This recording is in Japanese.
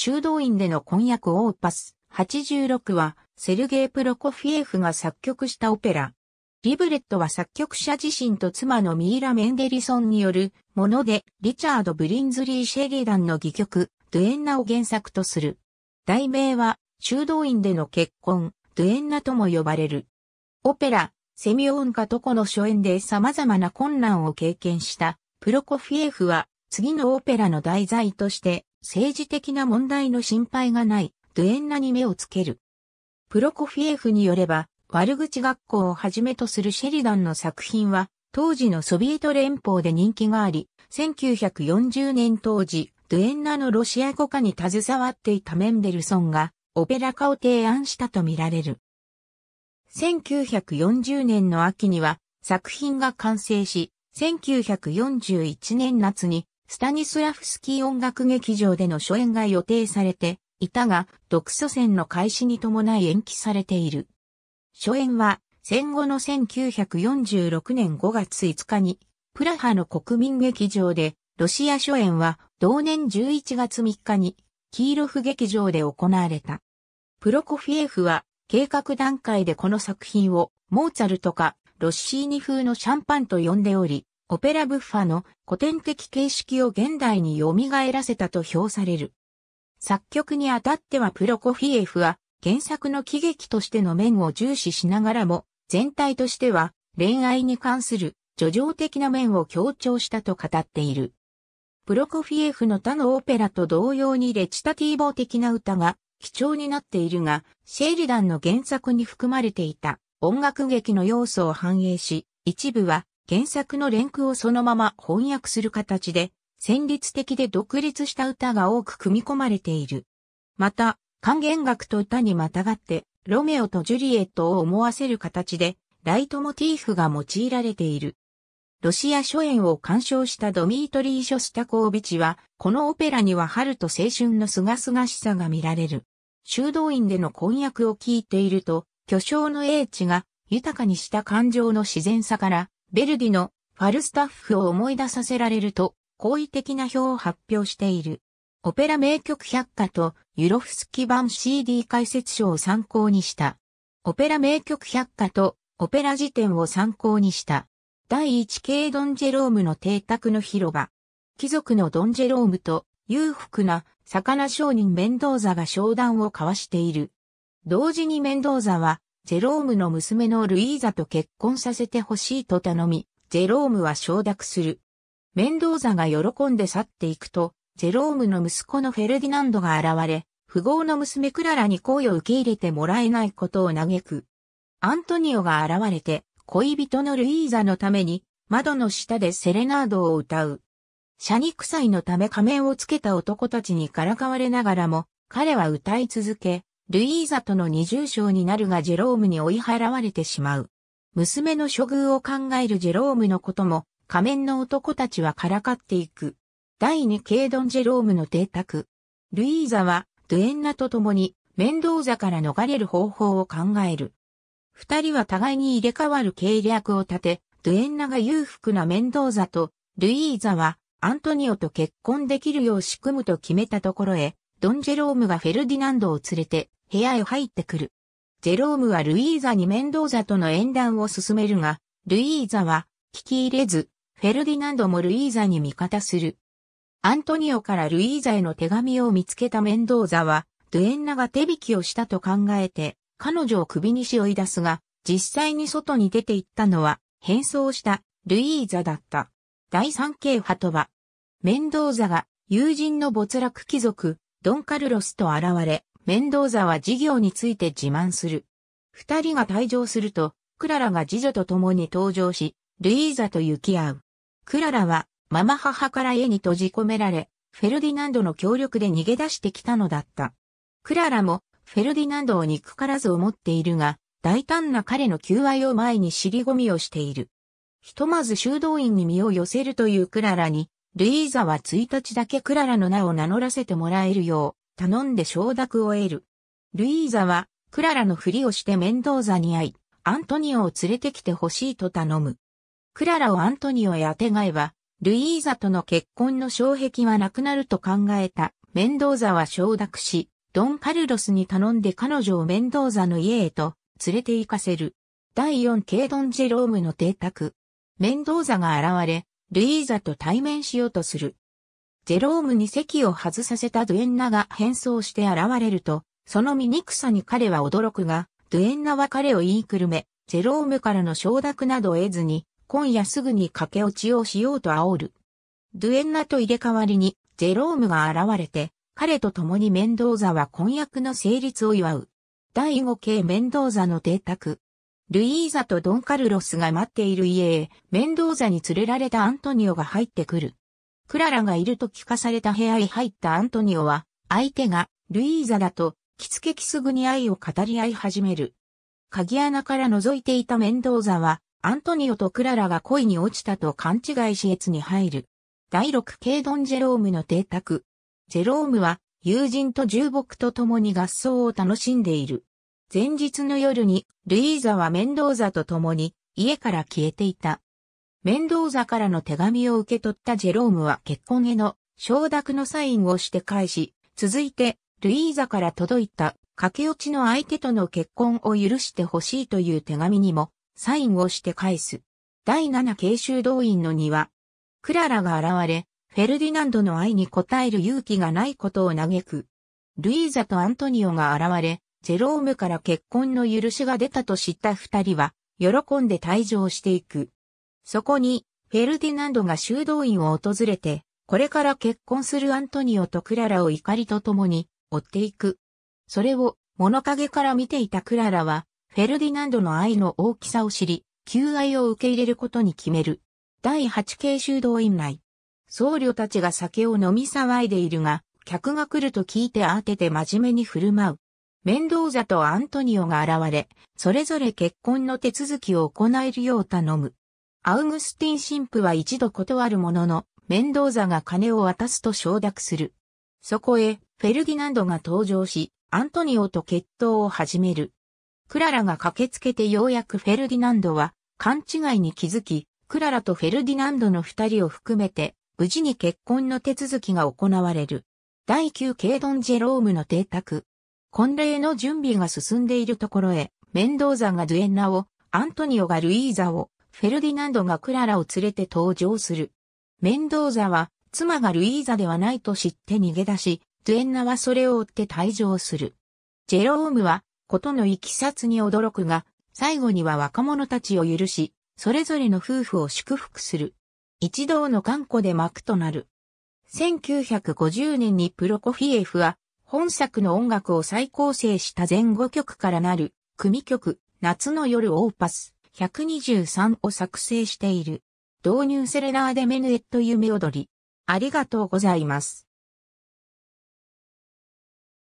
修道院での婚約オーパス86はセルゲイ・プロコフィエフが作曲したオペラ。リブレットは作曲者自身と妻のミイラ・メンデリソンによるもので、リチャード・ブリンズリー・シェリダンの戯曲、ドゥエンナを原作とする。題名は、修道院での結婚、ドゥエンナとも呼ばれる。オペラ、セミオンカとこの初演で様々な困難を経験した、プロコフィエフは、次のオペラの題材として、政治的な問題の心配がない、ドゥエンナに目をつける。プロコフィエフによれば、悪口学校をはじめとするシェリダンの作品は、当時のソビエト連邦で人気があり、1940年当時、ドゥエンナのロシア語化に携わっていたメンデルソンが、オペラ化を提案したとみられる。1940年の秋には、作品が完成し、1941年夏にスタニスラフスキー音楽劇場での初演が予定されていたが、独祖戦の開始に伴い延期されている。初演は戦後の1946年5月5日に、プラハの国民劇場で、ロシア初演は同年11月3日に、キーロフ劇場で行われた。プロコフィエフは、計画段階でこの作品を、モーツァルトか、ロッシーニ風のシャンパンと呼んでおり、オペラブッファの古典的形式を現代に蘇らせたと評される。作曲にあたってはプロコフィエフは原作の喜劇としての面を重視しながらも、全体としては恋愛に関する叙情的な面を強調したと語っている。プロコフィエフの他のオペラと同様にレチタティーボー的な歌が貴重になっているが、シェリダンの原作に含まれていた音楽劇の要素を反映し、一部は原作の連句をそのまま翻訳する形で、戦律的で独立した歌が多く組み込まれている。また、還元楽と歌にまたがって、ロメオとジュリエットを思わせる形で、ライトモティーフが用いられている。ロシア初演を鑑賞したドミートリー・ショスタコービチは、このオペラには春と青春の清々しさが見られる。修道院での婚約を聞いていると、巨匠の英知が豊かにした感情の自然さから、ベルディのファルスタッフを思い出させられると、好意的な表を発表している。オペラ名曲百科とユロフスキ版 CD 解説書を参考にした。オペラ名曲百科とオペラ辞典を参考にした。第1系ドンジェロームの邸宅の広場。貴族のドンジェロームと裕福な魚商人メンドーザが商談を交わしている。同時にメンドーザはジェロームの娘のルイーザと結婚させてほしいと頼み、ジェロームは承諾する。メンドーザが喜んで去っていくと、ジェロームの息子のフェルディナンドが現れ、富豪の娘クララに恋を受け入れてもらえないことを嘆く。アントニオが現れて、恋人のルイーザのために、窓の下でセレナードを歌う。シャニクサイのため仮面をつけた男たちにからかわれながらも、彼は歌い続け、ルイーザとの二重章になるがジェロームに追い払われてしまう。娘の処遇を考えるジェロームのことも、仮面の男たちはからかっていく。第二ケドン・ジェロームの邸宅。ルイーザは、ドゥエンナと共に、メンドーザから逃れる方法を考える。二人は互いに入れ替わる計略を立て、ドゥエンナが裕福なメンドーザと、ルイーザは、アントニオと結婚できるよう仕組むと決めたところへ、ドン・ジェロームがフェルディナンドを連れて、部屋へ入ってくる。ジェロームはルイーザにメンドーザとの縁談を進めるが、ルイーザは聞き入れず、フェルディナンドもルイーザに味方する。アントニオからルイーザへの手紙を見つけたメンドーザは、ドゥエンナが手引きをしたと考えて、彼女を首にし追い出すが、実際に外に出て行ったのは、変装したルイーザだった。第三系派とは、メンドーザが友人の没落貴族、ドンカルロスと現れ、メンドーザは事業について自慢する。二人が退場すると、クララが次女と共に登場し、ルイーザと行き合う。クララは、ママ母から家に閉じ込められ、フェルディナンドの協力で逃げ出してきたのだった。クララも、フェルディナンドを憎からず思っているが、大胆な彼の求愛を前に尻込みをしている。ひとまず修道院に身を寄せるというクララに、ルイーザは1日だけクララの名を名乗らせてもらえるよう、頼んで承諾を得る。ルイーザは、クララのふりをしてメンドーザに会い、アントニオを連れてきてほしいと頼む。クララをアントニオへ当てがえば、ルイーザとの結婚の障壁はなくなると考えたメンドーザは承諾し、ドン・カルロスに頼んで彼女をメンドーザの家へと連れて行かせる。第4系ドン・ジェロームの邸宅。メンドーザが現れ、ルイーザと対面しようとする。ジェロームに席を外させたドゥエンナが変装して現れると、その醜さに彼は驚くが、ドゥエンナは彼を言いくるめ、ジェロームからの承諾など得ずに、今夜すぐに駆け落ちをしようと煽る。ドゥエンナと入れ替わりに、ジェロームが現れて、彼と共にメンドーザは婚約の成立を祝う。第5系メンドーザの邸宅。ルイーザとドンカルロスが待っている家へ、メンドーザに連れられたアントニオが入ってくる。クララがいると聞かされた部屋へ入ったアントニオは、相手がルイーザだと、着付けきすぐに愛を語り合い始める。鍵穴から覗いていたメンドーザは、アントニオとクララが恋に落ちたと勘違いし越に入る。第6系ドン・ジェロームの邸宅。ジェロームは友人と重木と共に合奏を楽しんでいる。前日の夜にルイーザはメンドーザと共に家から消えていた。メンドーザからの手紙を受け取ったジェロームは結婚への承諾のサインをして返し、続いてルイーザから届いた駆け落ちの相手との結婚を許してほしいという手紙にもサインをして返す。第7慶州動員の庭。クララが現れ、フェルディナンドの愛に応える勇気がないことを嘆く。ルイーザとアントニオが現れ、ジェロームから結婚の許しが出たと知った二人は、喜んで退場していく。そこに、フェルディナンドが修道院を訪れて、これから結婚するアントニオとクララを怒りと共に追っていく。それを物陰から見ていたクララは、フェルディナンドの愛の大きさを知り、求愛を受け入れることに決める。第8系修道院内。僧侶たちが酒を飲み騒いでいるが、客が来ると聞いて当てて真面目に振る舞う。メンドーザとアントニオが現れ、それぞれ結婚の手続きを行えるよう頼む。アウグスティン神父は一度断るものの、メンドーザが金を渡すと承諾する。そこへ、フェルディナンドが登場し、アントニオと決闘を始める。クララが駆けつけてようやくフェルディナンドは、勘違いに気づき、クララとフェルディナンドの二人を含めて、無事に結婚の手続きが行われる。第9ケイドン・ジェロームの邸宅。婚礼の準備が進んでいるところへ、メンドーザがドゥエンナを、アントニオがルイーザを、フェルディナンドがクララを連れて登場する。メンドーザは、妻がルイーザではないと知って逃げ出し、ドゥエンナはそれを追って退場する。ジェロームは、ことのいきさつに驚くが、最後には若者たちを許し、それぞれの夫婦を祝福する。一同の頑固で幕となる。1950年にプロコフィエフは、本作の音楽を再構成した前後曲からなる、組曲、夏の夜オーパス、123を作成している。導入セレナーデメヌエット夢踊り。ありがとうございます。